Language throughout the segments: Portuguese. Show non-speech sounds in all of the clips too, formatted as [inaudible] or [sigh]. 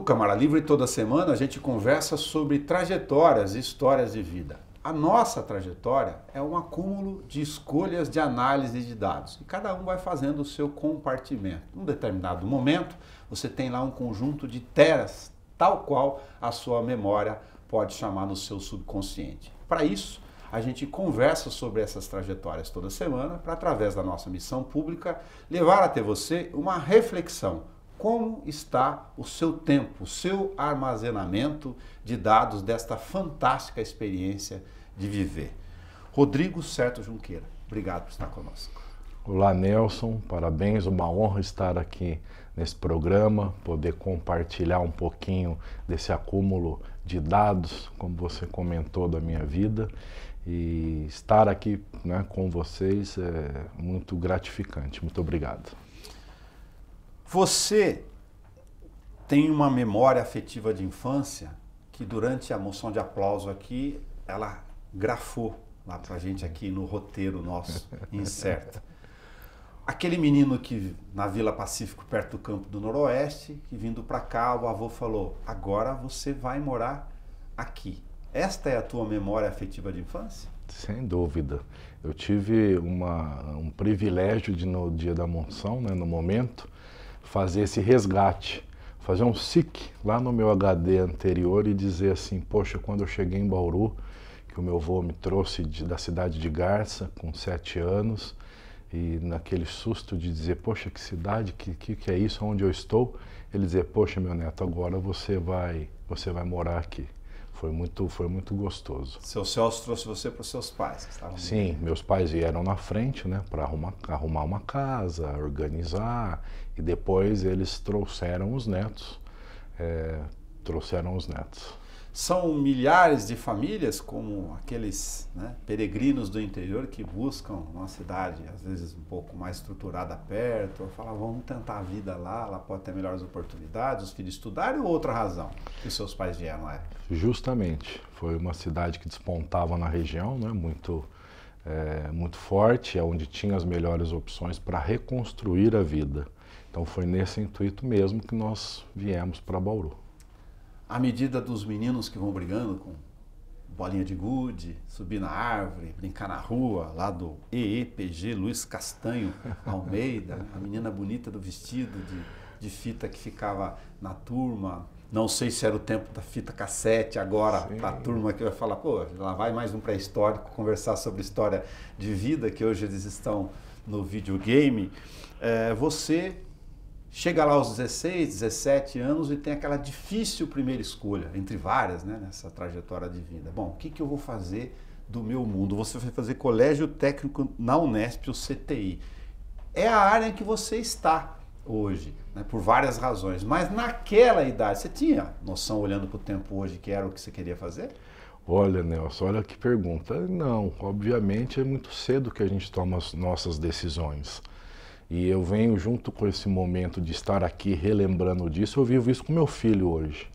No Câmara Livre, toda semana, a gente conversa sobre trajetórias e histórias de vida. A nossa trajetória é um acúmulo de escolhas de análise de dados e cada um vai fazendo o seu compartimento. Num determinado momento, você tem lá um conjunto de teras, tal qual a sua memória pode chamar no seu subconsciente. Para isso, a gente conversa sobre essas trajetórias toda semana para, através da nossa missão pública, levar até você uma reflexão como está o seu tempo, o seu armazenamento de dados desta fantástica experiência de viver. Rodrigo Certo Junqueira, obrigado por estar conosco. Olá, Nelson, parabéns, uma honra estar aqui nesse programa, poder compartilhar um pouquinho desse acúmulo de dados, como você comentou, da minha vida. E estar aqui né, com vocês é muito gratificante. Muito obrigado. Você tem uma memória afetiva de infância que durante a moção de aplauso aqui, ela grafou lá pra gente aqui no roteiro nosso, incerto. Aquele menino que na Vila Pacífico, perto do campo do Noroeste, que vindo para cá, o avô falou: agora você vai morar aqui. Esta é a tua memória afetiva de infância? Sem dúvida. Eu tive uma, um privilégio de, no dia da moção, né, no momento, fazer esse resgate, fazer um SIC lá no meu HD anterior e dizer assim, poxa, quando eu cheguei em Bauru, que o meu avô me trouxe de, da cidade de Garça com sete anos, e naquele susto de dizer, poxa, que cidade, que, que, que é isso, onde eu estou, ele dizer, poxa, meu neto, agora você vai, você vai morar aqui. Foi muito, foi muito gostoso. Seu Celso trouxe você para os seus pais? Sim, meus pais vieram na frente, né, para arrumar, arrumar uma casa, organizar, e depois eles trouxeram os netos, é, trouxeram os netos. São milhares de famílias, como aqueles né, peregrinos do interior que buscam uma cidade, às vezes um pouco mais estruturada perto, ou falam, vamos tentar a vida lá, lá pode ter melhores oportunidades, os filhos estudarem, ou é outra razão que seus pais vieram lá? Justamente. Foi uma cidade que despontava na região, né, muito, é, muito forte, é onde tinha as melhores opções para reconstruir a vida. Então foi nesse intuito mesmo que nós viemos para Bauru à medida dos meninos que vão brigando com bolinha de gude, subir na árvore, brincar na rua, lá do EEPG Luiz Castanho Almeida, a menina bonita do vestido de, de fita que ficava na turma. Não sei se era o tempo da fita cassete agora, a turma que vai falar, pô, lá vai mais um pré-histórico conversar sobre história de vida, que hoje eles estão no videogame. É, você chega lá aos 16, 17 anos e tem aquela difícil primeira escolha, entre várias, né, nessa trajetória de vida. Bom, o que, que eu vou fazer do meu mundo? Você vai fazer colégio técnico na Unesp, o CTI. É a área em que você está hoje, né, por várias razões. Mas naquela idade, você tinha noção, olhando para o tempo hoje, que era o que você queria fazer? Olha, Nelson, olha que pergunta. Não, obviamente é muito cedo que a gente toma as nossas decisões. E eu venho junto com esse momento de estar aqui relembrando disso, eu vivo isso com meu filho hoje,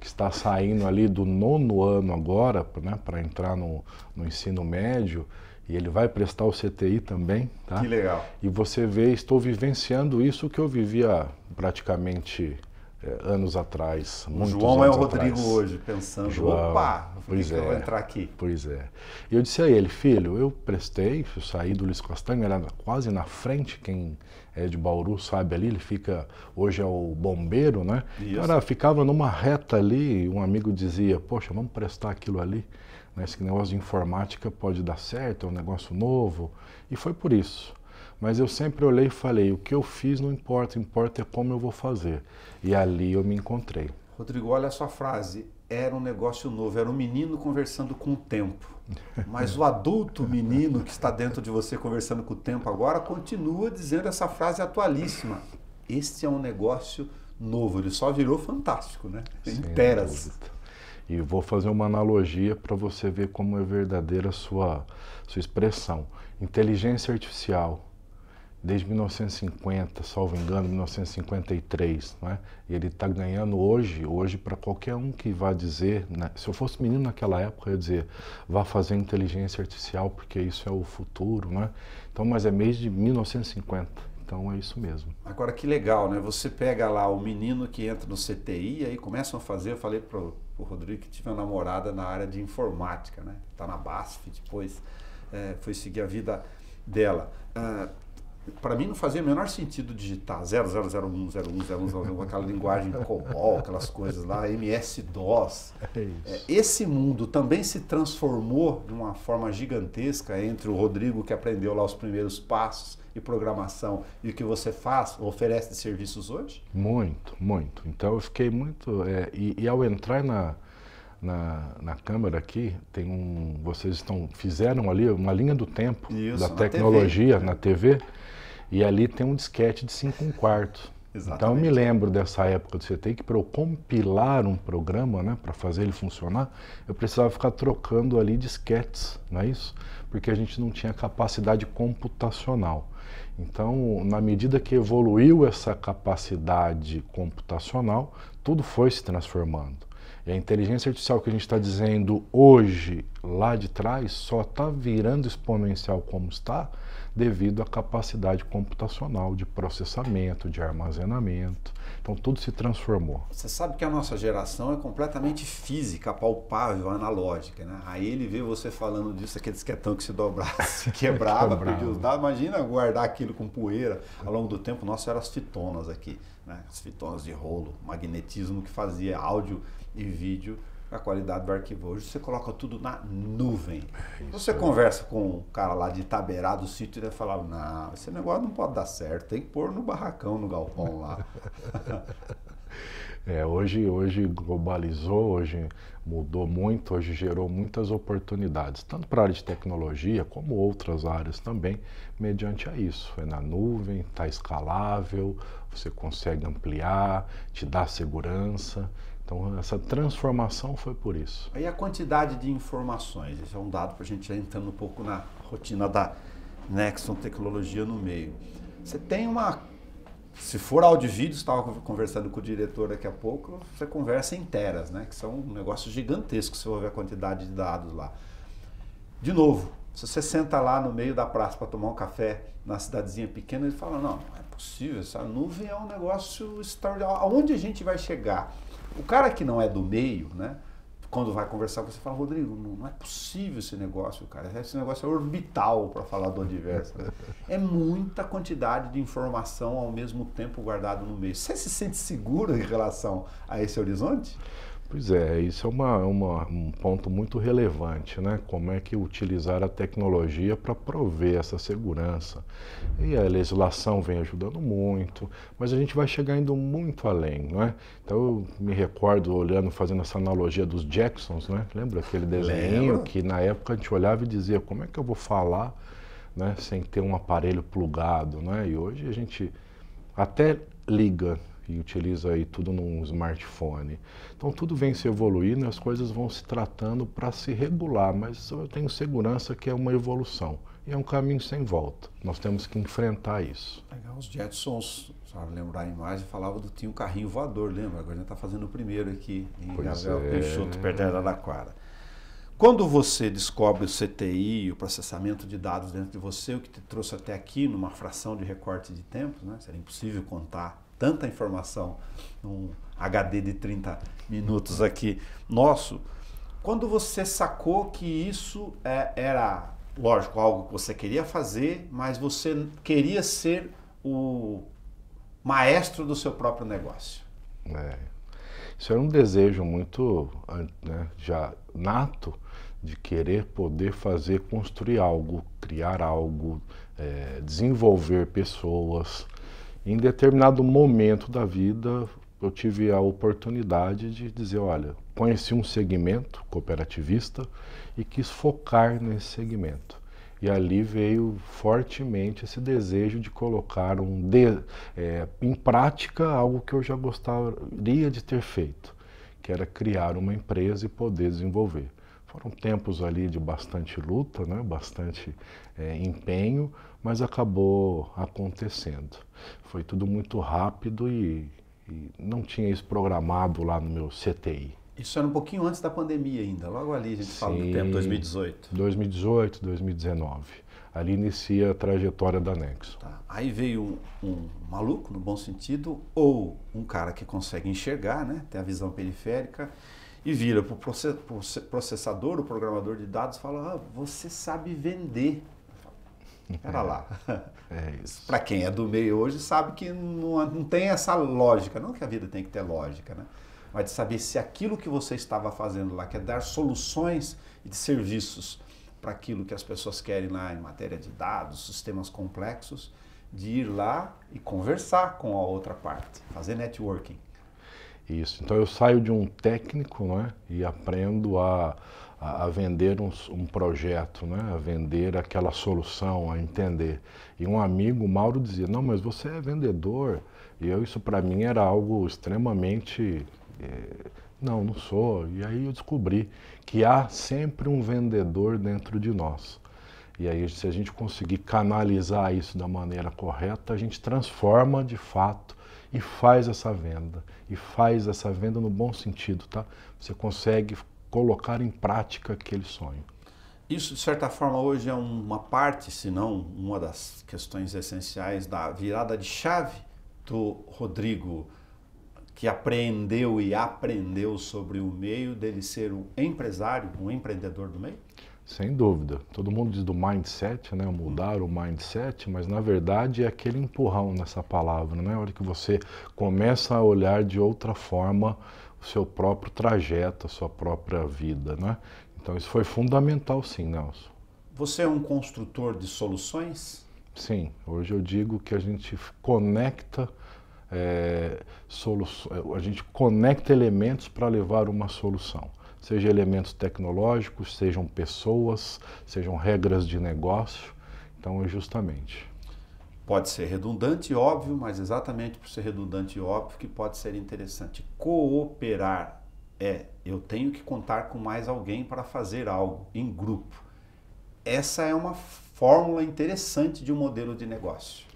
que está saindo ali do nono ano agora, né, para entrar no, no ensino médio, e ele vai prestar o CTI também, tá? Que legal. E você vê, estou vivenciando isso que eu vivia praticamente é, anos atrás. O João é o Rodrigo atrás. hoje, pensando, João, opa, pois é, eu vou é, entrar aqui. Pois é. E eu disse a ele, filho, eu prestei, eu saí do Luiz Castanho, era quase na frente, quem é de Bauru sabe ali, ele fica, hoje é o bombeiro, né? Isso. Cara, ficava numa reta ali, um amigo dizia, poxa, vamos prestar aquilo ali, né? esse negócio de informática pode dar certo, é um negócio novo, e foi por isso. Mas eu sempre olhei e falei: o que eu fiz não importa, importa é como eu vou fazer. E ali eu me encontrei. Rodrigo, olha a sua frase. Era um negócio novo, era um menino conversando com o tempo. [laughs] Mas o adulto menino que está dentro de você conversando com o tempo agora continua dizendo essa frase atualíssima. Este é um negócio novo, ele só virou fantástico, né? Sem E vou fazer uma analogia para você ver como é verdadeira a sua, sua expressão. Inteligência artificial, desde 1950, salvo engano, 1953, né? E ele está ganhando hoje, hoje para qualquer um que vá dizer, né? se eu fosse menino naquela época, eu ia dizer, vá fazer inteligência artificial porque isso é o futuro, né? Então, mas é mês de 1950. Então é isso mesmo. Agora que legal, né? Você pega lá o menino que entra no CTI, aí começam a fazer, eu falei pro, pro Rodrigo que tive uma namorada na área de informática, né? Tá na BASF depois, é, foi seguir a vida dela. Uh, para mim não fazia o menor sentido digitar 0001, 0101, aquela linguagem COBOL, aquelas coisas lá, MS-DOS. É, é Esse mundo também se transformou de uma forma gigantesca entre o Rodrigo que aprendeu lá os primeiros passos e programação e o que você faz, oferece de serviços hoje? Muito, muito. Então eu fiquei muito... É, e, e ao entrar na na, na aqui, tem um. Vocês estão, fizeram ali uma linha do tempo Isso, da tecnologia na TV, na TV e ali tem um disquete de 5 um quarto. Exatamente. Então eu me lembro dessa época do CTI que para eu compilar um programa, né, para fazer ele funcionar, eu precisava ficar trocando ali disquetes, não é isso? Porque a gente não tinha capacidade computacional. Então, na medida que evoluiu essa capacidade computacional, tudo foi se transformando. E a inteligência artificial que a gente está dizendo hoje, lá de trás, só está virando exponencial como está devido à capacidade computacional de processamento, de armazenamento. Então tudo se transformou. Você sabe que a nossa geração é completamente física, palpável, analógica, né? Aí ele vê você falando disso, aquele esquetão que se dobrasse, [laughs] quebrava, é perdia os dados. Imagina guardar aquilo com poeira. Ao longo do tempo, nossa, eram as fitonas aqui, né? As fitonas de rolo, magnetismo que fazia áudio e vídeo, a qualidade do arquivo. Hoje você coloca tudo na nuvem. É então, isso. Você conversa com o um cara lá de Itaberá do sítio e ele fala, não, esse negócio não pode dar certo, tem que pôr no barracão, no galpão lá. [laughs] É, hoje, hoje globalizou, hoje mudou muito, hoje gerou muitas oportunidades, tanto para a área de tecnologia como outras áreas também, mediante a isso. É na nuvem, está escalável, você consegue ampliar, te dá segurança. Então, essa transformação foi por isso. Aí a quantidade de informações, esse é um dado para a gente já entrando um pouco na rotina da Nexon Tecnologia no meio. Você tem uma. Se for áudio e vídeo, estava conversando com o diretor daqui a pouco, você conversa em teras, né? Que são um negócio gigantesco se você ver a quantidade de dados lá. De novo, se você senta lá no meio da praça para tomar um café na cidadezinha pequena, ele fala: não, não é possível, essa nuvem é um negócio extraordinário. Aonde a gente vai chegar? O cara que não é do meio, né? Quando vai conversar, você fala, Rodrigo, não é possível esse negócio, cara. Esse negócio é orbital para falar do universo. Né? é muita quantidade de informação ao mesmo tempo guardado no meio. Você se sente seguro em relação a esse horizonte? Pois é, isso é uma, é uma, um ponto muito relevante, né? Como é que utilizar a tecnologia para prover essa segurança. E a legislação vem ajudando muito, mas a gente vai chegar indo muito além, não é? Então eu me recordo olhando, fazendo essa analogia dos Jacksons, né? Lembra aquele desenho Lembra? que na época a gente olhava e dizia, como é que eu vou falar né, sem ter um aparelho plugado, né? E hoje a gente até liga e utiliza aí tudo num smartphone. Então tudo vem se evoluindo, as coisas vão se tratando para se regular, mas eu tenho segurança que é uma evolução e é um caminho sem volta. Nós temos que enfrentar isso. Legal, os Jetsons, sabe lembrar a imagem, falava do tinha um carrinho voador, lembra? Agora a gente está fazendo o primeiro aqui em pois Gabriel é. Peixoto, perto da Araraquara. Quando você descobre o CTI, o processamento de dados dentro de você, o que te trouxe até aqui numa fração de recorte de tempo, né? seria impossível contar tanta informação num HD de 30 minutos aqui nosso. Quando você sacou que isso é, era, lógico, algo que você queria fazer, mas você queria ser o maestro do seu próprio negócio? É. Isso era um desejo muito né, já nato de querer poder fazer, construir algo, criar algo, é, desenvolver pessoas, em determinado momento da vida, eu tive a oportunidade de dizer, olha, conheci um segmento cooperativista e quis focar nesse segmento. E ali veio fortemente esse desejo de colocar um de, é, em prática algo que eu já gostaria de ter feito, que era criar uma empresa e poder desenvolver. Foram tempos ali de bastante luta, né, bastante é, empenho, mas acabou acontecendo. Foi tudo muito rápido e, e, não tinha isso programado lá no meu CTI. Isso era um pouquinho antes da pandemia ainda, logo ali a gente Sim, fala do tempo 2018. 2018, 2019. Ali inicia a trajetória da Nexo. Tá. Aí veio um, um, maluco, no bom sentido, ou um cara que consegue enxergar, né? tem a visão periférica, e vira para o processador, o programador de dados, fala: ah, você sabe vender. [laughs] Era é, lá. É isso. Para quem é do meio hoje sabe que não, não tem essa lógica, não que a vida tem que ter lógica, né? Mas de saber se aquilo que você estava fazendo lá, que é dar soluções de serviços para aquilo que as pessoas querem lá em matéria de dados, sistemas complexos, de ir lá e conversar com a outra parte, fazer networking. Isso. Então eu saio de um técnico, né, e aprendo a a, a vender um, um, projeto, né? a vender aquela solução, a entender. E um amigo, Mauro, dizia: Não, mas você é vendedor. E eu, isso para mim era algo extremamente. É, não, não sou. E aí eu descobri que há sempre um vendedor dentro de nós. E aí, se a gente conseguir canalizar isso da maneira correta, a gente transforma de fato e faz essa venda. E faz essa venda no bom sentido, tá? Você consegue colocar em prática aquele sonho. Isso, de certa forma, hoje é uma parte, se não uma das questões essenciais da virada de chave do Rodrigo, que aprendeu e aprendeu sobre o meio dele ser um empresário, um empreendedor do meio? Sem dúvida. Todo mundo diz do mindset, né? Mudar o mindset, mas na verdade é aquele empurrão nessa palavra, né? A hora que você começa a olhar de outra forma o seu próprio trajeto, a sua própria vida. Né? Então isso foi fundamental, sim, Nelson. Você é um construtor de soluções? Sim, hoje eu digo que a gente conecta é, a gente conecta elementos para levar uma solução. Seja elementos tecnológicos, sejam pessoas, sejam regras de negócio. Então é justamente. Pode ser redundante, óbvio, mas exatamente por ser redundante e óbvio que pode ser interessante. Cooperar é eu tenho que contar com mais alguém para fazer algo em grupo. Essa é uma fórmula interessante de um modelo de negócio.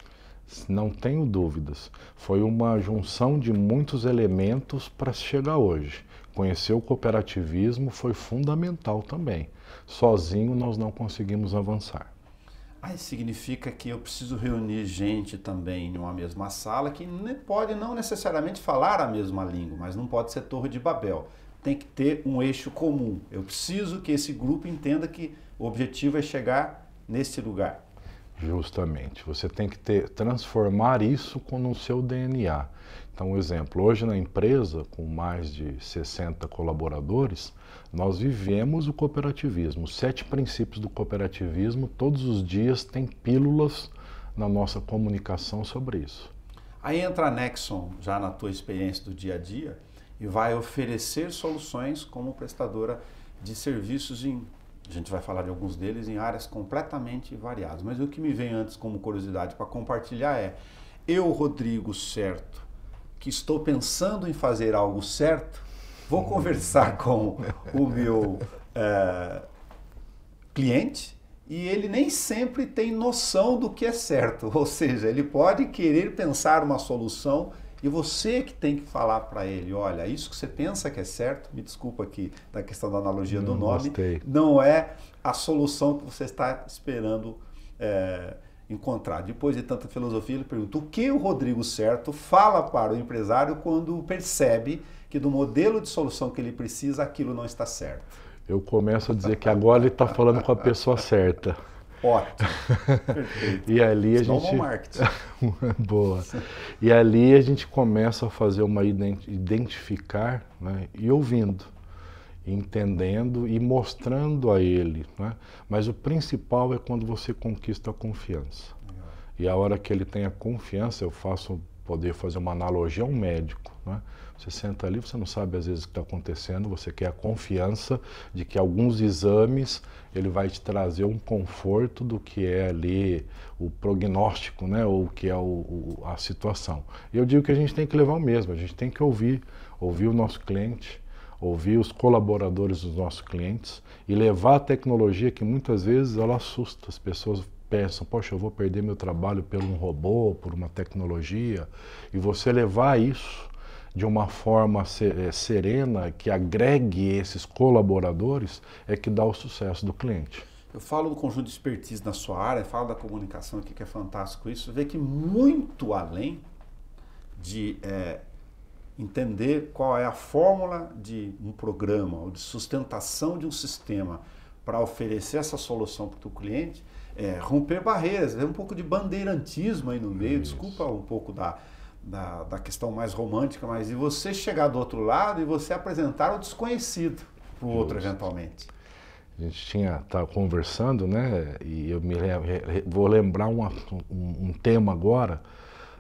Não tenho dúvidas. Foi uma junção de muitos elementos para chegar hoje. Conhecer o cooperativismo foi fundamental também. Sozinho nós não conseguimos avançar. Aí significa que eu preciso reunir gente também numa mesma sala que pode não necessariamente falar a mesma língua, mas não pode ser Torre de Babel. Tem que ter um eixo comum. Eu preciso que esse grupo entenda que o objetivo é chegar nesse lugar. Justamente. Você tem que ter, transformar isso no seu DNA. Então, um exemplo: hoje na empresa, com mais de 60 colaboradores, nós vivemos o cooperativismo. Os sete princípios do cooperativismo, todos os dias, tem pílulas na nossa comunicação sobre isso. Aí entra a Nexon, já na tua experiência do dia a dia, e vai oferecer soluções como prestadora de serviços em, a gente vai falar de alguns deles, em áreas completamente variadas. Mas o que me vem antes como curiosidade para compartilhar é, eu, Rodrigo Certo, que estou pensando em fazer algo certo, vou conversar [laughs] com o meu uh, cliente e ele nem sempre tem noção do que é certo. [laughs] Ou seja, ele pode querer pensar uma solução e você que tem que falar para ele, olha, isso que você pensa que é certo, me desculpa aqui da questão da analogia do hum, nome, gostei. não é a solução que você está esperando é, encontrar. Depois de tanta filosofia, ele pergunta o que o Rodrigo Certo fala para o empresário quando percebe que do modelo de solução que ele precisa, aquilo não está certo. Eu começo a dizer que agora ele está falando com a pessoa certa. Ótimo. [laughs] e ali a Senão gente. marketing. [laughs] Boa. E ali a gente começa a fazer uma ident... identificar né, e ouvindo, entendendo e mostrando a ele. Né? Mas o principal é quando você conquista a confiança. Legal. E a hora que ele tem a confiança, eu faço poder fazer uma analogia ao um médico. Né? Você senta ali, você não sabe às vezes o que está acontecendo, você quer a confiança de que alguns exames ele vai te trazer um conforto do que é ali o prognóstico, né, ou que é o, o, a situação. Eu digo que a gente tem que levar o mesmo, a gente tem que ouvir, ouvir o nosso cliente, ouvir os colaboradores dos nossos clientes e levar a tecnologia que muitas vezes ela assusta as pessoas pensam, poxa, eu vou perder meu trabalho por um robô, por uma tecnologia, e você levar isso de uma forma eh, serena que agregue esses colaboradores é que dá o sucesso do cliente. Eu falo do conjunto de expertise na sua área, falo da comunicação aqui que é fantástico isso, vê que muito além de é, entender qual é a fórmula de um programa ou de sustentação de um sistema para oferecer essa solução para o cliente, é, romper barreiras, é um pouco de bandeirantismo aí no meio, Isso. desculpa um pouco da, da, da questão mais romântica, mas de você chegar do outro lado e você apresentar o desconhecido para o outro eventualmente. A gente tinha estava tá conversando, né? E eu me vou lembrar uma, um, um, tema agora.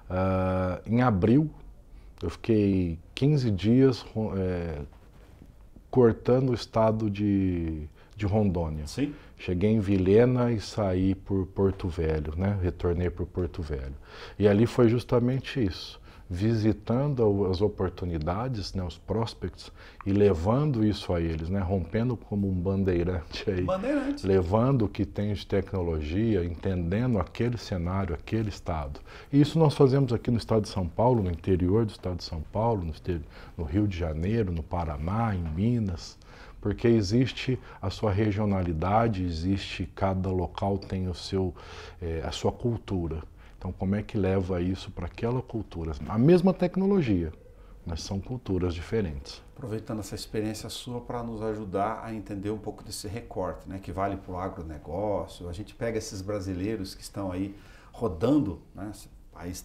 Uh, em abril, eu fiquei 15 dias é, cortando o estado de, de Rondônia. Sim. Cheguei em Vilena e saí por Porto Velho, né? retornei por Porto Velho. E ali foi justamente isso, visitando as oportunidades, né? os prospects, e levando isso a eles, né? rompendo como um bandeirante aí. Bandeirante. Levando o que tem de tecnologia, entendendo aquele cenário, aquele estado. E isso nós fazemos aqui no estado de São Paulo, no interior do estado de São Paulo, no, no Rio de Janeiro, no Paraná, em Minas porque existe a sua regionalidade, existe cada local tem o seu, é, a sua cultura. Então, como é que leva isso para aquela cultura? A mesma tecnologia, mas são culturas diferentes. Aproveitando essa experiência sua para nos ajudar a entender um pouco desse recorte, né, que vale para o agronegócio. A gente pega esses brasileiros que estão aí rodando, né, esse país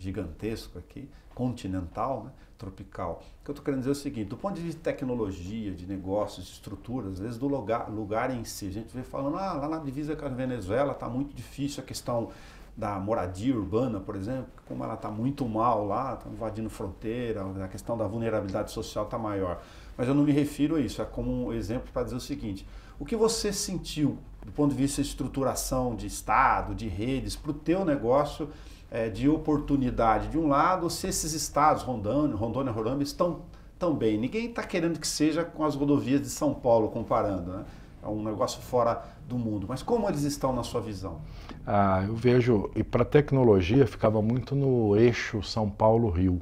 gigantesco aqui, continental, né, tropical. O que eu estou querendo dizer é o seguinte: do ponto de vista de tecnologia, de negócios, de estruturas, às vezes do lugar, lugar em si, a gente vê falando, ah, lá na divisa com a Venezuela está muito difícil a questão da moradia urbana, por exemplo, como ela está muito mal lá, está invadindo fronteira, a questão da vulnerabilidade social está maior. Mas eu não me refiro a isso, é como um exemplo para dizer o seguinte: o que você sentiu do ponto de vista de estruturação de Estado, de redes, para o teu negócio? é, de oportunidade de um lado, se esses estados, Rondônia, Rondônia, Roraima, estão tão bem. Ninguém está querendo que seja com as rodovias de São Paulo, comparando, né? É um negócio fora do mundo. Mas como eles estão na sua visão? Ah, eu vejo, e para tecnologia ficava muito no eixo São Paulo-Rio.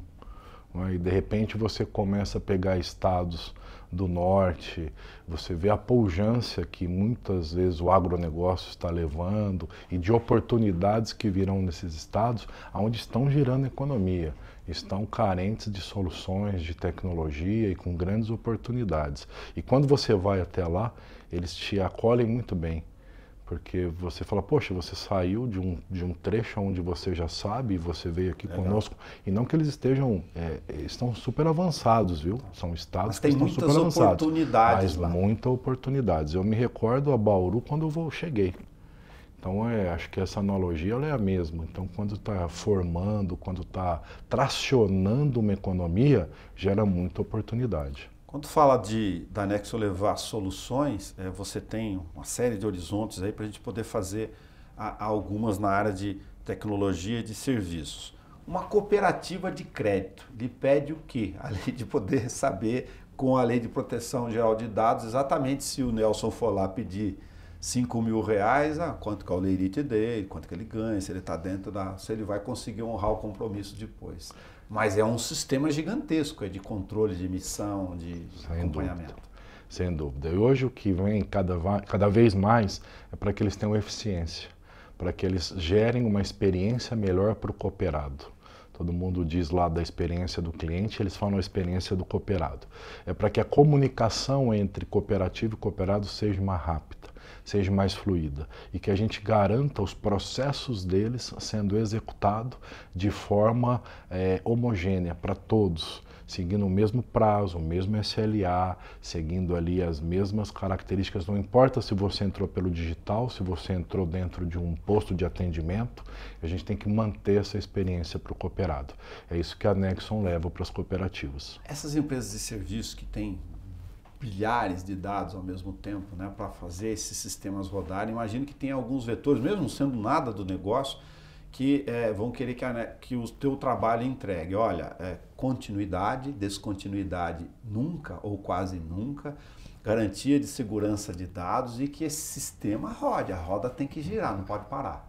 Né? E de repente você começa a pegar estados do Norte, você vê a pujança que muitas vezes o agronegócio está levando e de oportunidades que virão nesses estados onde estão girando economia, estão carentes de soluções, de tecnologia e com grandes oportunidades. E quando você vai até lá, eles te acolhem muito bem. Porque você fala, poxa, você saiu de um, de um trecho onde você já sabe e você veio aqui Legal. conosco. E não que eles estejam, é, estão super avançados, viu? Tá. São estados mas que estão super avançados. Mas tem muitas oportunidades lá. muitas oportunidades. Eu me recordo a Bauru quando eu vou, cheguei. Então, é, acho que essa analogia é a mesma. Então, quando está formando, quando está tracionando uma economia, gera muita oportunidade. Quando fala de, da Nexo levar soluções, é, você tem uma série de horizontes aí para a gente poder fazer a, algumas na área de tecnologia e de serviços. Uma cooperativa de crédito lhe pede o quê? [laughs] Além de poder saber com a lei de proteção geral de dados exatamente se o Nelson for lá pedir 5 mil reais, ah, quanto que é o leirite dele, quanto que ele ganha, se ele está dentro da. se ele vai conseguir honrar o compromisso depois. Mas é um sistema gigantesco, é de controle de missão, de Sem acompanhamento. Dúvida. Sem dúvida. E hoje o que vem cada, cada vez mais é para que eles tenham eficiência, para que eles gerem uma experiência melhor para o cooperado. Todo mundo diz lá da experiência do cliente, eles falam a experiência do cooperado. É para que a comunicação entre cooperativo e cooperado seja mais rápida seja mais fluida e que a gente garanta os processos deles sendo executado de forma é, homogênea para todos, seguindo o mesmo prazo, o mesmo SLA, seguindo ali as mesmas características. Não importa se você entrou pelo digital, se você entrou dentro de um posto de atendimento, a gente tem que manter essa experiência para o cooperado. É isso que a Nexon leva para as cooperativas. Essas empresas de serviço que têm bilhares de dados ao mesmo tempo né, para fazer esses sistemas rodarem. Imagino que tem alguns vetores, mesmo sendo nada do negócio, que é, vão querer que, a, que o teu trabalho entregue. Olha, é, continuidade, descontinuidade nunca ou quase nunca, garantia de segurança de dados e que esse sistema rode. A roda tem que girar, não pode parar.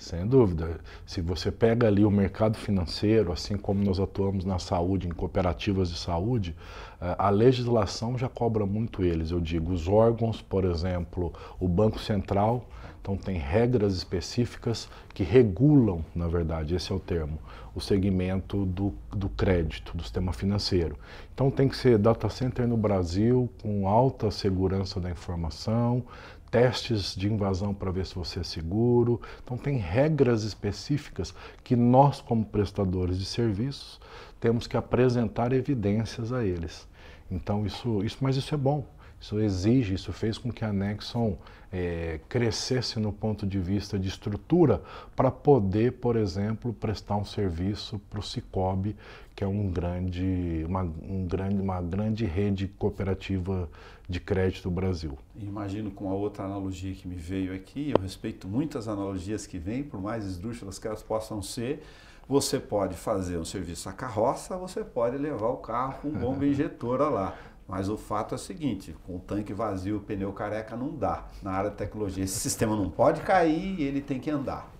Sem dúvida. Se você pega ali o mercado financeiro, assim como nós atuamos na saúde, em cooperativas de saúde, eh, a legislação já cobra muito eles. Eu digo, os órgãos, por exemplo, o Banco Central, então tem regras específicas que regulam, na verdade, esse é o termo, o segmento do, do crédito, do sistema financeiro. Então tem que ser data center no Brasil, com alta segurança da informação, testes de invasão para ver se você é seguro. Então, tem regras específicas que nós, como prestadores de serviços, temos que apresentar evidências a eles. Então, isso, isso mas isso é bom. Isso exige, isso fez com que a Nexon é, crescesse no ponto de vista de estrutura para poder, por exemplo, prestar um serviço para o Cicobi, que é um grande, uma, um grande, uma grande rede cooperativa de crédito do Brasil. Imagino com a outra analogia que me veio aqui, eu respeito muitas analogias que vêm, por mais esdrúxulas que elas possam ser, você pode fazer um serviço à carroça, você pode levar o carro com bomba [laughs] injetora lá. Mas o fato é o seguinte, com o tanque vazio, o pneu careca não dá. Na área de tecnologia, esse [laughs] sistema não pode cair e ele tem que andar.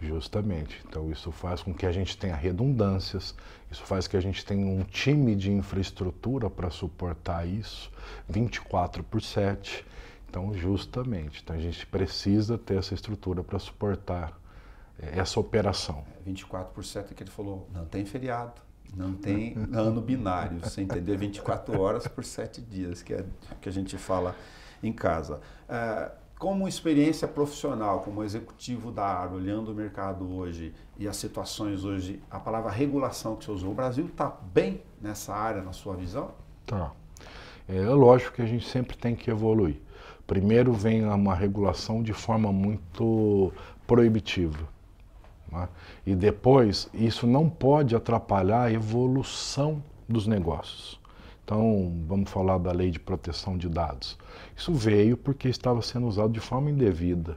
Justamente. Então isso faz com que a gente tenha redundâncias, isso faz com que a gente tenha um time de infraestrutura para suportar isso 24 por 7. Então, justamente, então a gente precisa ter essa estrutura para suportar eh, essa operação. 24 é, por 7 é que ele falou, não tem feriado, não tem ano binário, você entendeu? 24 horas por 7 dias, que é o que a gente fala em casa. É, como experiência profissional, como executivo da área, olhando o mercado hoje e as situações hoje, a palavra regulação que você usou, o Brasil está bem nessa área, na sua visão? Tá. É, é lógico que a gente sempre tem que evoluir. Primeiro vem uma regulação de forma muito proibitiva. Né? E depois, isso não pode atrapalhar a evolução dos negócios. Então, vamos falar da lei de proteção de dados. Isso veio porque estava sendo usado de forma indevida.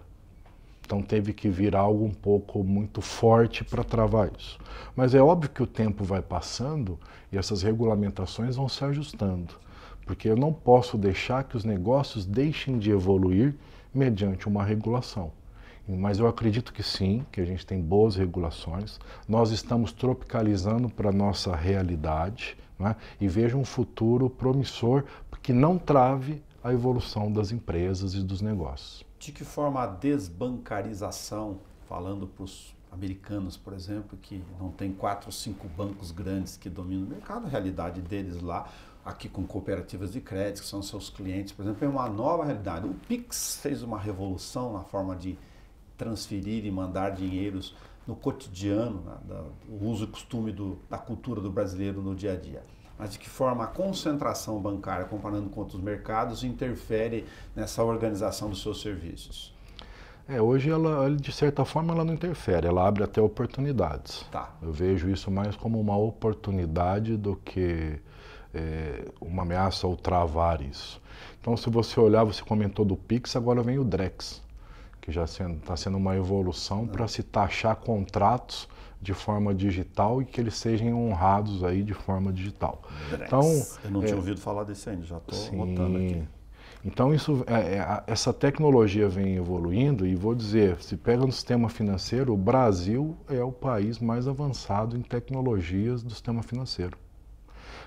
Então, teve que vir algo um pouco muito forte para travar isso. Mas é óbvio que o tempo vai passando e essas regulamentações vão se ajustando. Porque eu não posso deixar que os negócios deixem de evoluir mediante uma regulação. Mas eu acredito que sim, que a gente tem boas regulações. Nós estamos tropicalizando para a nossa realidade né? e vejo um futuro promissor que não trave a evolução das empresas e dos negócios. De que forma a desbancarização, falando para os americanos, por exemplo, que não tem quatro ou cinco bancos grandes que dominam o mercado, a realidade deles lá, aqui com cooperativas de crédito, que são seus clientes, por exemplo, é uma nova realidade. O Pix fez uma revolução na forma de transferir e mandar dinheiros no cotidiano, na, o uso e costume do, da cultura do brasileiro no dia a dia. Mas de que forma a concentração bancária, comparando com outros mercados, interfere nessa organização dos seus serviços? É, hoje ela, de certa forma, ela não interfere, ela abre até oportunidades. Tá. Eu vejo isso mais como uma oportunidade do que é, uma ameaça ou travar isso. Então, se você olhar, você comentou do Pix, agora vem o Drex que já está sendo, sendo uma evolução para se taxar contratos de forma digital e que eles sejam honrados aí de forma digital. Então, eu não é, tinha ouvido falar desse ainda, já estou anotando aqui. Então isso, é, é, essa tecnologia vem evoluindo e vou dizer, se pega no sistema financeiro, o Brasil é o país mais avançado em tecnologias do sistema financeiro.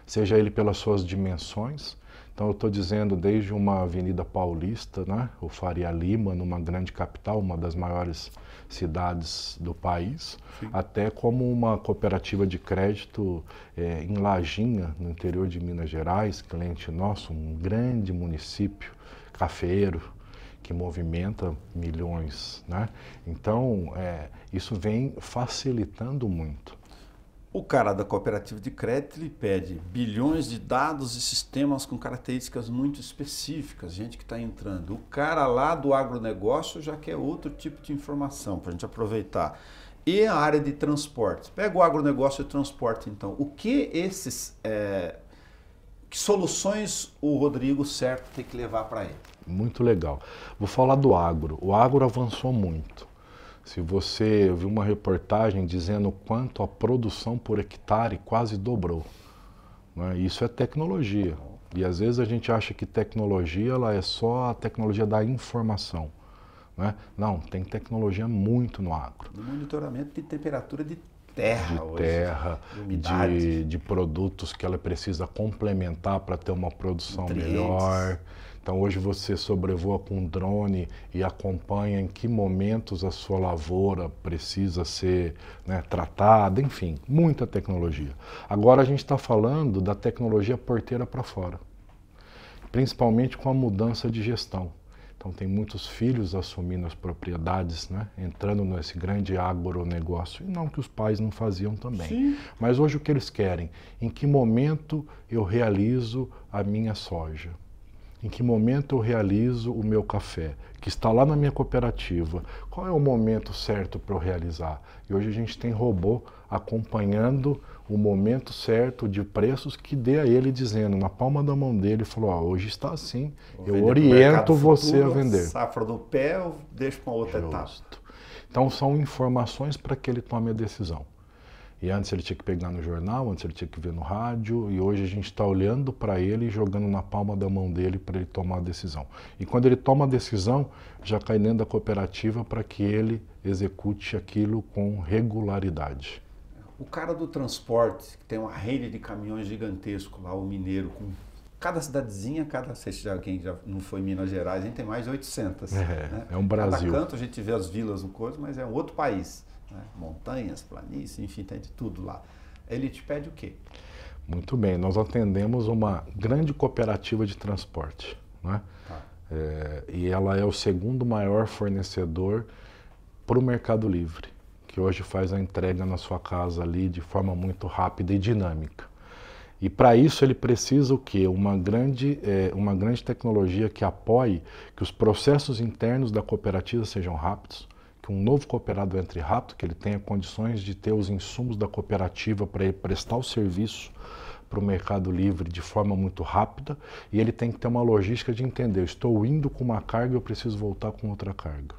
Seja ele pelas suas dimensões, então eu estou dizendo desde uma avenida paulista, né, o Faria Lima, numa grande capital, uma das maiores cidades do país, Sim. até como uma cooperativa de crédito é, em Lajinha, no interior de Minas Gerais, cliente nosso, um grande município cafeiro, que movimenta milhões, né? Então é, isso vem facilitando muito. O cara da cooperativa de crédito ele pede bilhões de dados e sistemas com características muito específicas, gente que está entrando. O cara lá do agronegócio já quer outro tipo de informação para a gente aproveitar. E a área de transporte. Pega o agronegócio e o transporte, então. O que esses. É, que soluções o Rodrigo certo tem que levar para ele? Muito legal. Vou falar do agro. O agro avançou muito. Se você viu uma reportagem dizendo quanto a produção por hectare quase dobrou. Né? Isso é tecnologia. E às vezes a gente acha que tecnologia ela é só a tecnologia da informação. Né? Não, tem tecnologia muito no agro. Do monitoramento de temperatura de terra. De hoje, terra, de, de, produtos que ela precisa complementar para ter uma produção Nutrientes. melhor. Então hoje você sobrevoa com um drone e acompanha em que momentos a sua lavoura precisa ser né, tratada, enfim, muita tecnologia. Agora a gente está falando da tecnologia porteira para fora, principalmente com a mudança de gestão. Então tem muitos filhos assumindo as propriedades, né? entrando nesse grande agronegócio. E não que os pais não faziam também. Sim. Mas hoje o que eles querem? Em que momento eu realizo a minha soja? Em que momento eu realizo o meu café, que está lá na minha cooperativa? Qual é o momento certo para eu realizar? E hoje a gente tem robô acompanhando o momento certo de preços que dê a ele dizendo na palma da mão dele falou ah hoje está assim eu oriento você futuro, a vender safra do pé eu deixo para outra Justo. etapa então são informações para que ele tome a decisão e antes ele tinha que pegar no jornal, antes ele tinha que ver no rádio, e hoje a gente está olhando para ele e jogando na palma da mão dele para ele tomar a decisão. E quando ele toma a decisão, já cai dentro da cooperativa para que ele execute aquilo com regularidade. O cara do transporte, que tem uma rede de caminhões gigantesco lá, o mineiro, com cada cidadezinha, cada. Vocês já, quem já não foi em Minas Gerais, a gente tem mais de 800. É, né? é um Brasil. Cada canto a gente vê as vilas, no coisa, mas é um outro país né? montanhas, planície, enfim, tem de tudo lá. Ele te pede o quê? Muito bem, nós atendemos uma grande cooperativa de transporte, né? Tá. É, e ela é o segundo maior fornecedor para o Mercado Livre, que hoje faz a entrega na sua casa ali de forma muito rápida e dinâmica. E para isso ele precisa o quê? Uma grande, é, uma grande tecnologia que apoie que os processos internos da cooperativa sejam rápidos, que um novo cooperado entre rápido, que ele tenha condições de ter os insumos da cooperativa para ele prestar o serviço para o mercado livre de forma muito rápida e ele tem que ter uma logística de entender, estou indo com uma carga, eu preciso voltar com outra carga.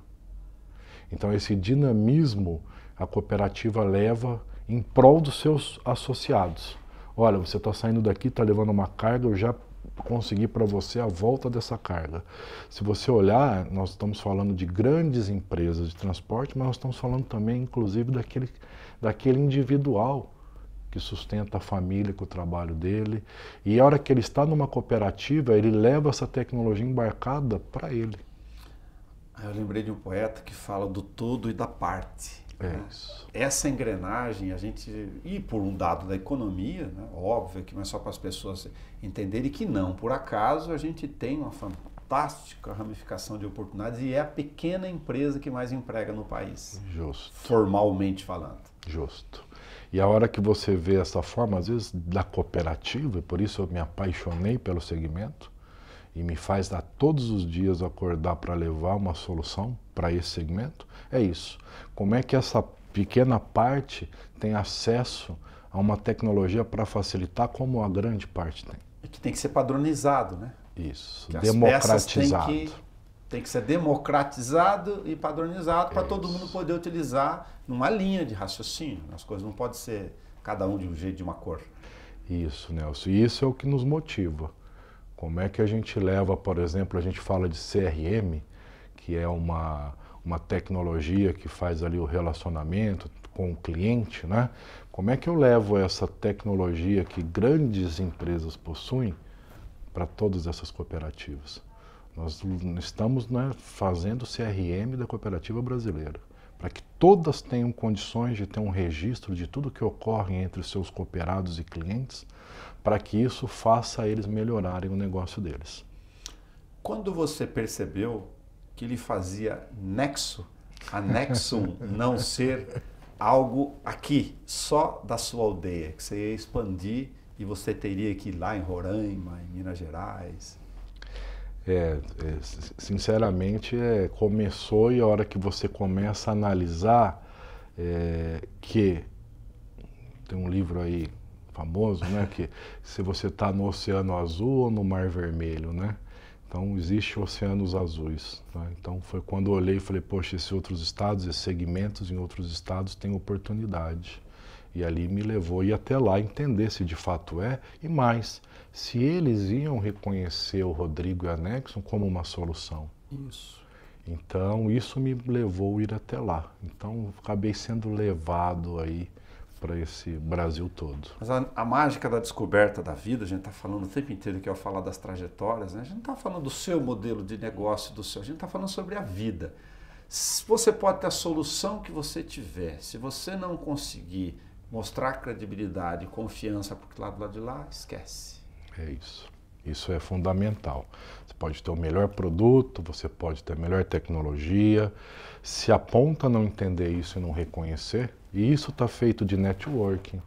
Então esse dinamismo a cooperativa leva em prol dos seus associados. Olha, você está saindo daqui, está levando uma carga, eu já conseguir para você a volta dessa carga. Se você olhar, nós estamos falando de grandes empresas de transporte, mas nós estamos falando também, inclusive, daquele, daquele individual que sustenta a família com o trabalho dele. E a hora que ele está numa cooperativa, ele leva essa tecnologia embarcada para ele. Eu lembrei de um poeta que fala do todo e da parte. É né? isso. Essa engrenagem, a gente. E por um dado da economia, né? óbvio que não é só para as pessoas entenderem que não. Por acaso, a gente tem uma fantástica ramificação de oportunidades e é a pequena empresa que mais emprega no país. Justo. Formalmente falando. Justo. E a hora que você vê essa forma, às vezes, da cooperativa, por isso eu me apaixonei pelo segmento, e me faz dar todos os dias acordar para levar uma solução para esse segmento? É isso. Como é que essa pequena parte tem acesso a uma tecnologia para facilitar como a grande parte tem? É que tem que ser padronizado, né? Isso, que democratizado. Tem que, tem que ser democratizado e padronizado para todo mundo poder utilizar numa linha de raciocínio. As coisas não podem ser cada um de um jeito, de uma cor. Isso, Nelson. E isso é o que nos motiva. Como é que a gente leva, por exemplo, a gente fala de CRM, que é uma, uma tecnologia que faz ali o relacionamento com o cliente, né? Como é que eu levo essa tecnologia que grandes empresas possuem para todas essas cooperativas? Nós estamos né, fazendo CRM da cooperativa brasileira, para que todas tenham condições de ter um registro de tudo que ocorre entre seus cooperados e clientes, para que isso faça eles melhorarem o negócio deles. Quando você percebeu que ele fazia nexo, anexo [laughs] não ser algo aqui, só da sua aldeia, que você ia expandir e você teria que ir lá em Roraima, em Minas Gerais? É, é, sinceramente, é, começou e a hora que você começa a analisar é, que tem um livro aí famoso, né? Que se você está no Oceano Azul ou no Mar Vermelho, né? Então, existe oceanos azuis. Né? Então, foi quando eu olhei e falei, poxa, esses outros estados, esses segmentos em outros estados têm oportunidade. E ali me levou e até lá entender se de fato é, e mais, se eles iam reconhecer o Rodrigo e a Nexon como uma solução. Isso. Então, isso me levou a ir até lá. Então, acabei sendo levado aí para esse Brasil todo. Mas a, a, mágica da descoberta da vida, a gente está falando o tempo inteiro que eu é falar das trajetórias, né? a gente não está falando do seu modelo de negócio, do seu, a gente está falando sobre a vida. Você pode ter a solução que você tiver, se você não conseguir mostrar credibilidade e confiança para o lado lado de lá, esquece. É isso. Isso é fundamental. Você pode ter o melhor produto, você pode ter a melhor tecnologia. Se a ponta não entender isso e não reconhecer, e isso está feito de networking.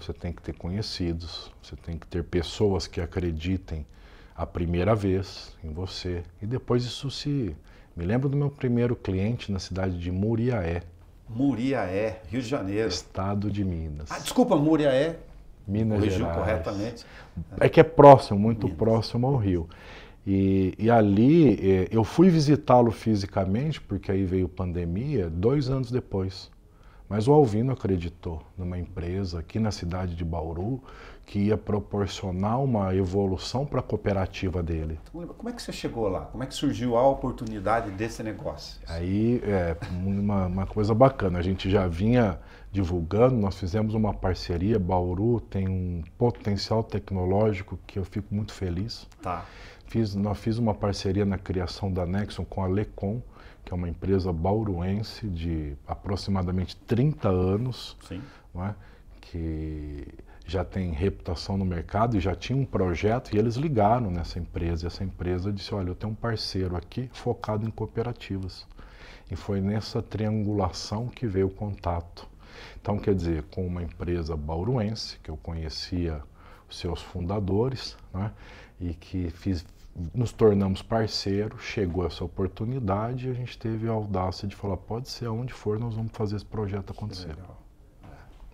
Você tem que ter conhecidos, você tem que ter pessoas que acreditem a primeira vez em você. E depois isso se. Me lembro do meu primeiro cliente na cidade de Muriaé. Muriaé, Rio de Janeiro. Estado de Minas. Ah, desculpa, Muriaé. Minas Corrigiu Gerais. corretamente. É que é próximo, muito Minas. próximo ao Rio. E, e ali eh, eu fui visitá-lo fisicamente, porque aí veio pandemia, dois anos depois. Mas o Alvino acreditou numa empresa aqui na cidade de Bauru que ia proporcionar uma evolução para a cooperativa dele. Como é que você chegou lá? Como é que surgiu a oportunidade desse negócio? Aí é uma, uma coisa bacana. A gente já vinha divulgando, nós fizemos uma parceria. Bauru tem um potencial tecnológico que eu fico muito feliz. Tá. Fiz, nós fiz uma parceria na criação da Nexon com a Lecom que é uma empresa bauruense de aproximadamente 30 anos, é? que já tem reputação no mercado e já tinha um projeto, e eles ligaram nessa empresa, e essa empresa disse, olha, eu tenho um parceiro aqui focado em cooperativas. E foi nessa triangulação que veio o contato. Então, quer dizer, com uma empresa bauruense, que eu conhecia os seus fundadores, né, e que fiz, nos tornamos parceiros, chegou essa oportunidade e a gente teve a audácia de falar, pode ser aonde for, nós vamos fazer esse projeto acontecer.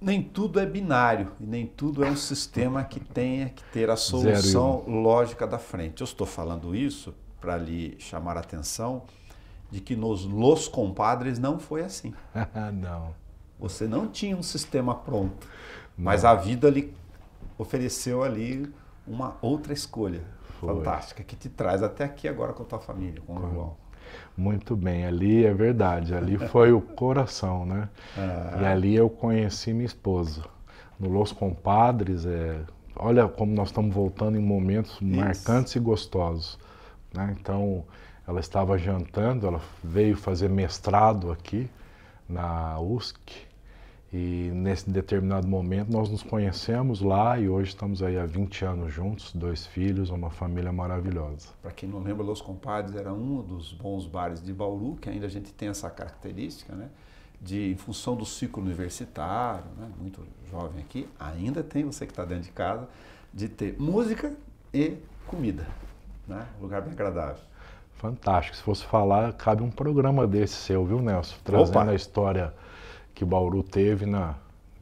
Nem tudo é binário e nem tudo é um sistema que tenha que ter a solução lógica da frente. Eu estou falando isso para lhe chamar a atenção de que nos Los Compadres não foi assim. [laughs] não. Você não tinha um sistema pronto, não. mas a vida lhe ofereceu ali uma outra escolha. Foi. fantástica que te traz até aqui agora com a tua família, com o João. Muito bem, ali é verdade, ali foi o coração, né? Ah. E ali eu conheci minha esposa. No Los Compadres, é... olha como nós estamos voltando em momentos Isso. marcantes e gostosos. Né? Então, ela estava jantando, ela veio fazer mestrado aqui na USC, e nesse determinado momento nós nos conhecemos lá e hoje estamos aí há 20 anos juntos, dois filhos, uma família maravilhosa. Para quem não lembra, Los Compadres era um dos bons bares de Bauru, que ainda a gente tem essa característica, né? De, em função do ciclo universitário, né? muito jovem aqui, ainda tem, você que está dentro de casa, de ter música e comida. Né? Um lugar bem agradável. Fantástico. Se fosse falar, cabe um programa desse seu, viu, Nelson? Trazendo Opa. a história que o Bauru teve na,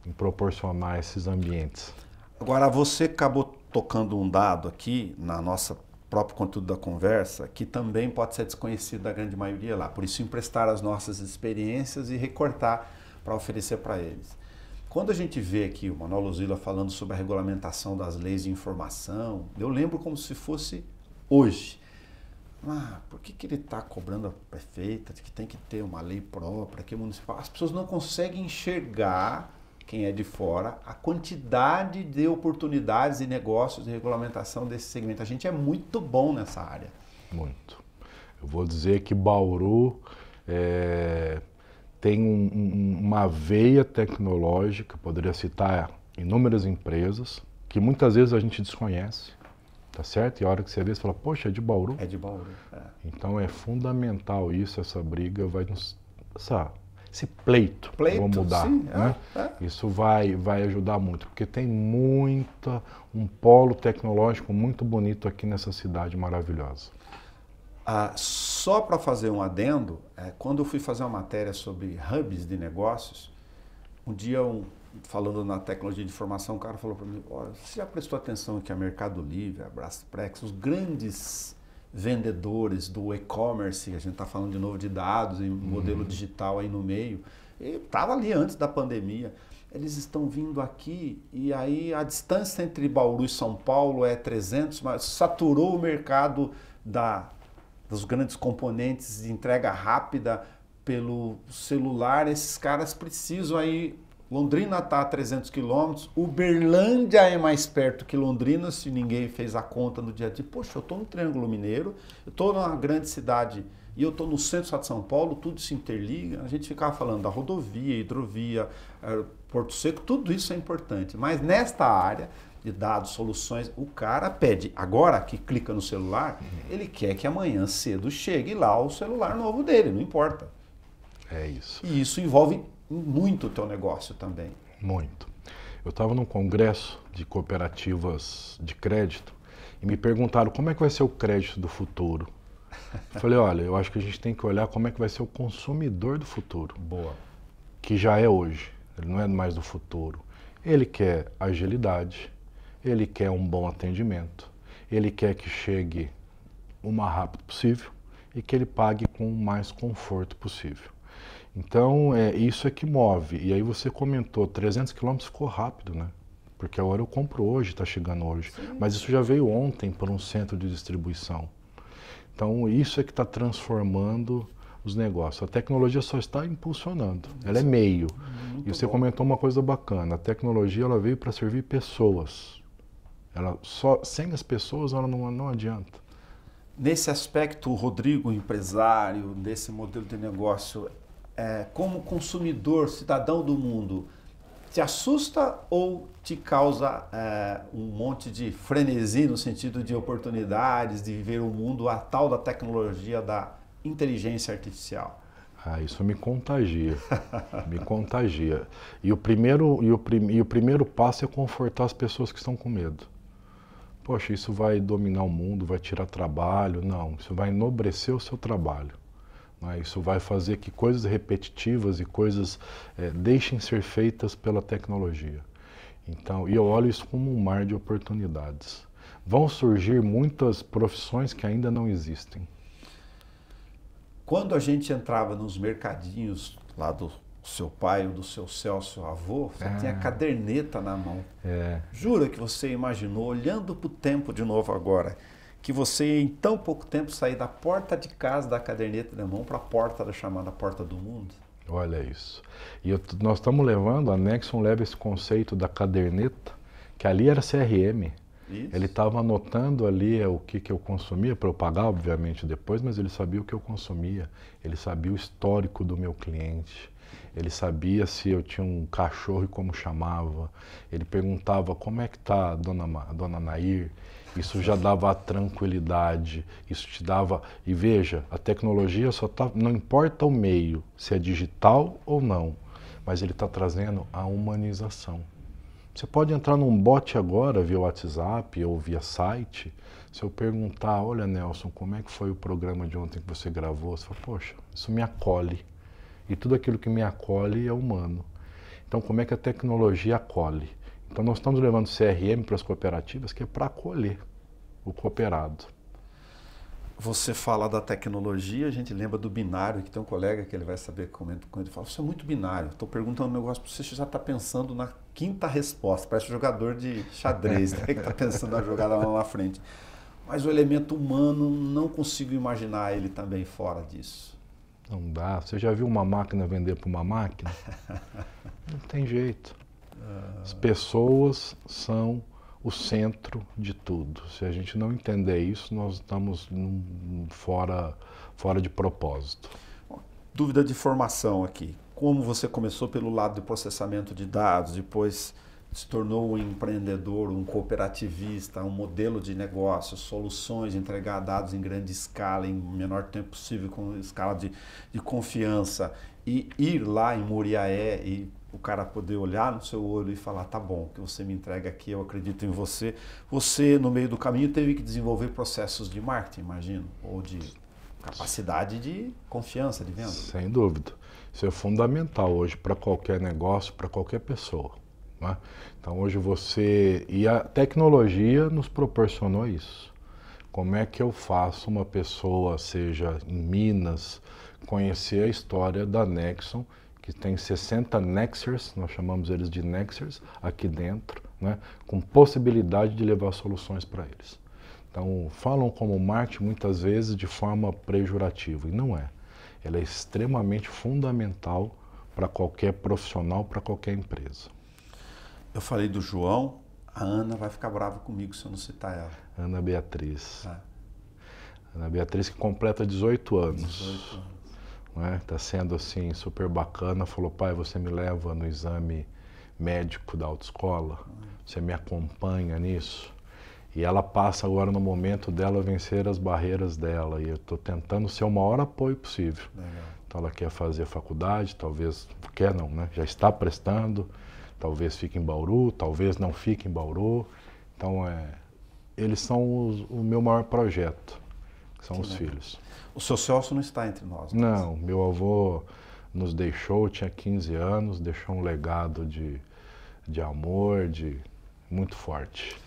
em proporcionar esses ambientes. Agora, você acabou tocando um dado aqui na nossa próprio conteúdo da conversa, que também pode ser desconhecido da grande maioria lá. Por isso, emprestar as nossas experiências e recortar para oferecer para eles. Quando a gente vê aqui o Manolo Zila falando sobre a regulamentação das leis de informação, eu lembro como se fosse hoje. Ah, por que, que ele está cobrando a prefeita que tem que ter uma lei própria, que municipal? As pessoas não conseguem enxergar, quem é de fora, a quantidade de oportunidades e negócios de regulamentação desse segmento. A gente é muito bom nessa área. Muito. Eu vou dizer que Bauru é, tem um, um, uma veia tecnológica, poderia citar inúmeras empresas, que muitas vezes a gente desconhece tá certo? E a hora que você vê, você fala, poxa, é de Bauru? É de Bauru. É. Então é fundamental isso, essa briga vai nos. Essa, esse pleito, pleito mudar. Sim, né? É, é. Isso vai, vai ajudar muito, porque tem muita, um polo tecnológico muito bonito aqui nessa cidade maravilhosa. Ah, só para fazer um adendo, é, quando eu fui fazer uma matéria sobre hubs de negócios, um dia um falando na tecnologia de informação, o cara falou para mim, olha, você já prestou atenção que a Mercado Livre, a Brasprex, os grandes vendedores do e-commerce, a gente está falando de novo de dados e modelo uhum. digital aí no meio, estava ali antes da pandemia, eles estão vindo aqui e aí a distância entre Bauru e São Paulo é 300, mas saturou o mercado da, dos grandes componentes de entrega rápida pelo celular, esses caras precisam aí Londrina está a 300 quilômetros, Uberlândia é mais perto que Londrina, se ninguém fez a conta no dia a dia. Poxa, eu estou no Triângulo Mineiro, eu estou numa grande cidade e eu estou no centro de São Paulo, tudo se interliga. A gente ficava falando da rodovia, hidrovia, Porto Seco, tudo isso é importante. Mas nesta área de dados, soluções, o cara pede. Agora que clica no celular, ele quer que amanhã cedo chegue lá o celular novo dele, não importa. É isso. E isso envolve muito o teu negócio também. Muito. Eu estava num congresso de cooperativas de crédito e me perguntaram como é que vai ser o crédito do futuro. Eu falei, olha, eu acho que a gente tem que olhar como é que vai ser o consumidor do futuro. Boa. Que já é hoje, ele não é mais do futuro. Ele quer agilidade, ele quer um bom atendimento, ele quer que chegue o mais rápido possível e que ele pague com o mais conforto possível. Então, é, isso é que move. E aí você comentou, 300 quilômetros ficou rápido, né? Porque agora eu compro hoje, está chegando hoje. Sim. Mas isso já veio ontem por um centro de distribuição. Então, isso é que está transformando os negócios. A tecnologia só está impulsionando, ela é meio. Uhum. Muito e você bom. comentou uma coisa bacana, a tecnologia ela veio para servir pessoas. Ela só sem as pessoas ela não, não adianta. Nesse aspecto, Rodrigo, empresário, desse modelo de negócio, é, como consumidor, cidadão do mundo, te assusta ou te causa é, um monte de frenesi no sentido de oportunidades, de viver o um mundo a tal da tecnologia da inteligência artificial? Ah, isso me contagia, me contagia. E o, primeiro, e, o prim, e o primeiro passo é confortar as pessoas que estão com medo. Poxa, isso vai dominar o mundo, vai tirar trabalho. Não, isso vai enobrecer o seu trabalho. Né? Isso vai fazer que coisas repetitivas e coisas é, deixem ser feitas pela tecnologia. Então, e eu olho isso como um mar de oportunidades. Vão surgir muitas profissões que ainda não existem. Quando a gente entrava nos mercadinhos lá do seu pai ou do seu Celso avô, você é. tinha a caderneta na mão. É. Jura que você imaginou, olhando para o tempo de novo agora, que você em tão pouco tempo sair da porta de casa da caderneta de mão para a porta da chamada porta do mundo? Olha isso. E eu, nós estamos levando, a Nexon leva esse conceito da caderneta, que ali era CRM. Isso. Ele estava anotando ali é, o que, que eu consumia, para eu pagar, obviamente, depois, mas ele sabia o que eu consumia, ele sabia o histórico do meu cliente, ele sabia se eu tinha um cachorro e como chamava. Ele perguntava como é que tá a dona, a dona Nair. Isso já dava a tranquilidade, isso te dava. E veja, a tecnologia só tá. Não importa o meio, se é digital ou não, mas ele está trazendo a humanização. Você pode entrar num bot agora via WhatsApp ou via site. Se eu perguntar, olha Nelson, como é que foi o programa de ontem que você gravou? Você fala, poxa, isso me acolhe. E tudo aquilo que me acolhe é humano. Então, como é que a tecnologia acolhe? Então, nós estamos levando CRM para as cooperativas que é para acolher o cooperado. Você fala da tecnologia, a gente lembra do binário, que tem um colega que ele vai saber comenta quando ele fala, você é muito binário. Estou perguntando um negócio para você, você já está pensando na quinta resposta, parece um jogador de xadrez, né, que está pensando na jogada lá na frente. Mas o elemento humano, não consigo imaginar ele também fora disso. Não dá. Você já viu uma máquina vender para uma máquina? [laughs] Não tem jeito. Ah. As pessoas são o centro de tudo. Se a gente não entender isso, nós estamos fora, fora de propósito. Dúvida de formação aqui. Como você começou pelo lado de processamento de dados, depois se tornou um empreendedor, um cooperativista, um modelo de negócio, soluções, entregar dados em grande escala, em menor tempo possível, com escala de, de confiança, e ir lá em Muriaé e o cara poder olhar no seu olho e falar: tá bom, que você me entrega aqui, eu acredito em você. Você, no meio do caminho, teve que desenvolver processos de marketing, imagino, ou de capacidade de confiança de venda. Sem dúvida. Isso é fundamental hoje para qualquer negócio, para qualquer pessoa. Né? Então hoje você. E a tecnologia nos proporcionou isso. Como é que eu faço uma pessoa, seja em Minas, conhecer a história da Nexon, que tem 60 Nexers, nós chamamos eles de Nexers, aqui dentro, né? com possibilidade de levar soluções para eles. Então, falam como Marte muitas vezes de forma pejorativa, e não é. Ela é extremamente fundamental para qualquer profissional, para qualquer empresa. Eu falei do João, a Ana vai ficar brava comigo se eu não citar ela. Ana Beatriz. Ah. Ana Beatriz que completa 18 anos. 18 anos. Né? Tá sendo assim super bacana. Falou, pai, você me leva no exame médico da autoescola? Você me acompanha nisso? E ela passa agora no momento dela vencer as barreiras dela. E eu estou tentando ser o maior apoio possível. Legal. Então ela quer fazer faculdade, talvez, quer não, né? Já está prestando, talvez fique em Bauru, talvez não fique em Bauru. Então, é, eles são os, o meu maior projeto, são Sim, os né? filhos. O seu Celso não está entre nós. Mas... Né? Não, meu avô nos deixou, tinha 15 anos, deixou um legado de, de amor, de muito forte.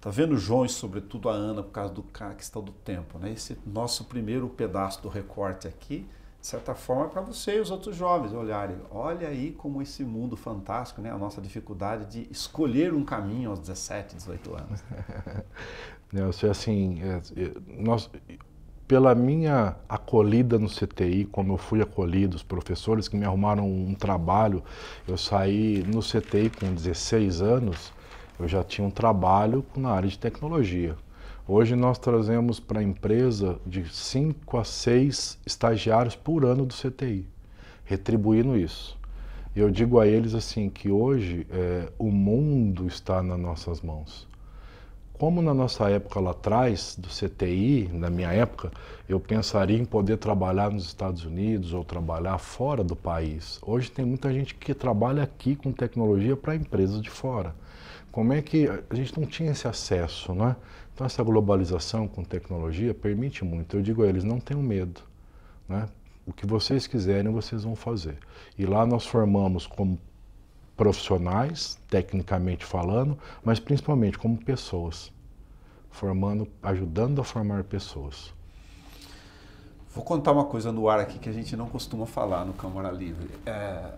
Tá vendo, João, e sobretudo a Ana, por causa do cara que está do tempo, né? Esse nosso primeiro pedaço do recorte aqui de certa forma, para você e os outros jovens olharem. Olha aí como esse mundo fantástico, né? a nossa dificuldade de escolher um caminho aos 17, 18 anos. [laughs] Nelson, é assim, é, é, nós, pela minha acolhida no CTI, como eu fui acolhido, os professores que me arrumaram um trabalho, eu saí no CTI com 16 anos, eu já tinha um trabalho na área de tecnologia. Hoje nós trazemos para a empresa de 5 a 6 estagiários por ano do CTI, retribuindo isso. Eu digo a eles assim que hoje é, o mundo está nas nossas mãos. Como na nossa época lá atrás, do CTI, na minha época, eu pensaria em poder trabalhar nos Estados Unidos ou trabalhar fora do país. Hoje tem muita gente que trabalha aqui com tecnologia para empresas de fora. Como é que a gente não tinha esse acesso, não é? Então, essa globalização com tecnologia permite muito. Eu digo a eles: não tenham medo. Né? O que vocês quiserem, vocês vão fazer. E lá nós formamos como profissionais, tecnicamente falando, mas principalmente como pessoas, formando, ajudando a formar pessoas. Vou contar uma coisa no ar aqui que a gente não costuma falar no Câmara Livre. É,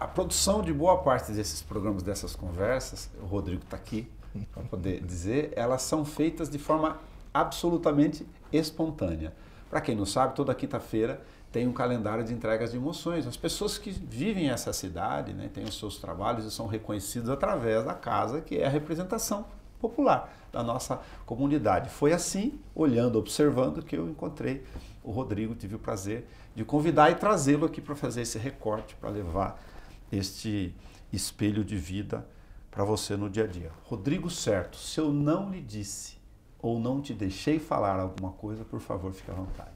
a produção de boa parte desses programas, dessas conversas, o Rodrigo está aqui, para poder dizer, elas são feitas de forma absolutamente espontânea. Para quem não sabe, toda quinta-feira tem um calendário de entregas de emoções. As pessoas que vivem essa cidade, né, têm os seus trabalhos e são reconhecidos através da casa, que é a representação popular da nossa comunidade. Foi assim, olhando, observando, que eu encontrei o Rodrigo, tive o prazer de convidar e trazê-lo aqui para fazer esse recorte, para levar este espelho de vida para você no dia a dia. Rodrigo Certo, se eu não lhe disse ou não te deixei falar alguma coisa, por favor, fique à vontade.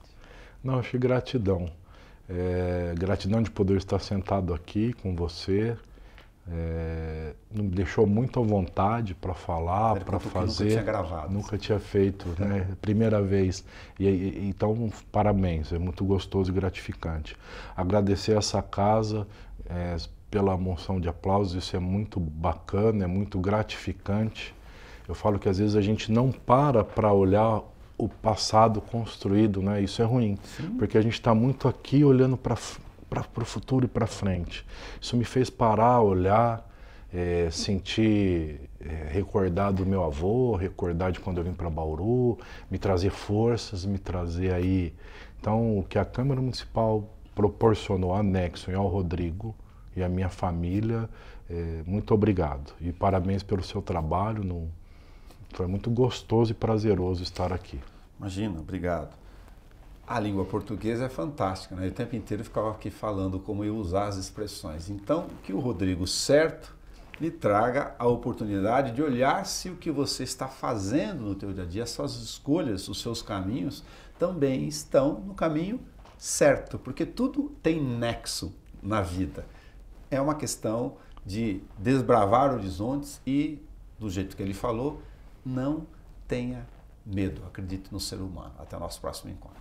Não, achei gratidão. É, gratidão de poder estar sentado aqui com você. É, me deixou muito à vontade para falar, para fazer. Nunca tinha gravado. Nunca tinha feito, né? [laughs] Primeira vez. E, e, então, parabéns, é muito gostoso e gratificante. Agradecer essa casa, é, pela moção de aplausos, isso é muito bacana, é muito gratificante. Eu falo que às vezes a gente não para para olhar o passado construído, né? Isso é ruim, Sim. porque a gente está muito aqui olhando para para o futuro e para frente. Isso me fez parar, olhar, é, sentir, é, recordar do meu avô, recordar de quando eu vim para Bauru, me trazer forças, me trazer aí. Então, o que a Câmara Municipal proporcionou anexo e ao Rodrigo e a minha família, é, muito obrigado. E parabéns pelo seu trabalho. No, foi muito gostoso e prazeroso estar aqui. Imagina, obrigado. A língua portuguesa é fantástica, né? O tempo inteiro eu ficava aqui falando como eu usar as expressões. Então, que o Rodrigo certo lhe traga a oportunidade de olhar se o que você está fazendo no teu dia a dia, as suas escolhas, os seus caminhos também estão no caminho certo, porque tudo tem nexo na vida é uma questão de desbravar horizontes e, do jeito que ele falou, não tenha medo. Acredite no ser humano. Até o nosso próximo encontro.